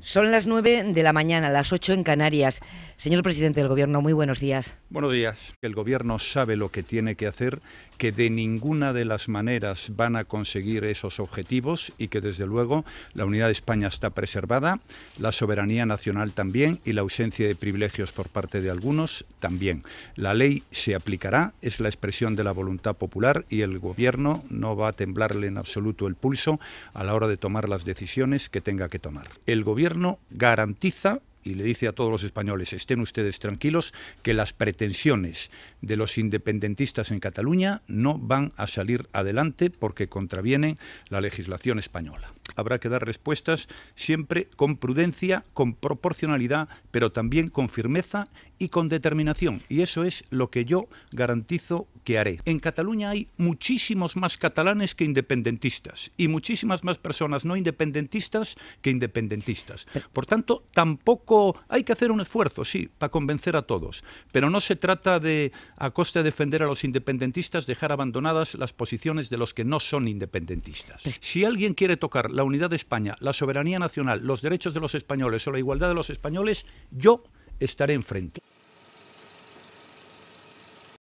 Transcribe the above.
Son las nueve de la mañana, las 8 en Canarias. Señor presidente del Gobierno, muy buenos días. Buenos días. El Gobierno sabe lo que tiene que hacer, que de ninguna de las maneras van a conseguir esos objetivos y que desde luego la unidad de España está preservada, la soberanía nacional también y la ausencia de privilegios por parte de algunos también. La ley se aplicará, es la expresión de la voluntad popular y el Gobierno no va a temblarle en absoluto el pulso a la hora de tomar las decisiones que tenga que tomar. El Gobierno gobierno garantiza y le dice a todos los españoles, estén ustedes tranquilos, que las pretensiones de los independentistas en Cataluña no van a salir adelante porque contravienen la legislación española. Habrá que dar respuestas siempre con prudencia, con proporcionalidad, pero también con firmeza y con determinación. Y eso es lo que yo garantizo que haré. En Cataluña hay muchísimos más catalanes que independentistas y muchísimas más personas no independentistas que independentistas. Por tanto, tampoco hay que hacer un esfuerzo, sí, para convencer a todos. Pero no se trata de, a costa de defender a los independentistas, dejar abandonadas las posiciones de los que no son independentistas. Pues si alguien quiere tocar la unidad de España, la soberanía nacional, los derechos de los españoles o la igualdad de los españoles, yo estaré enfrente.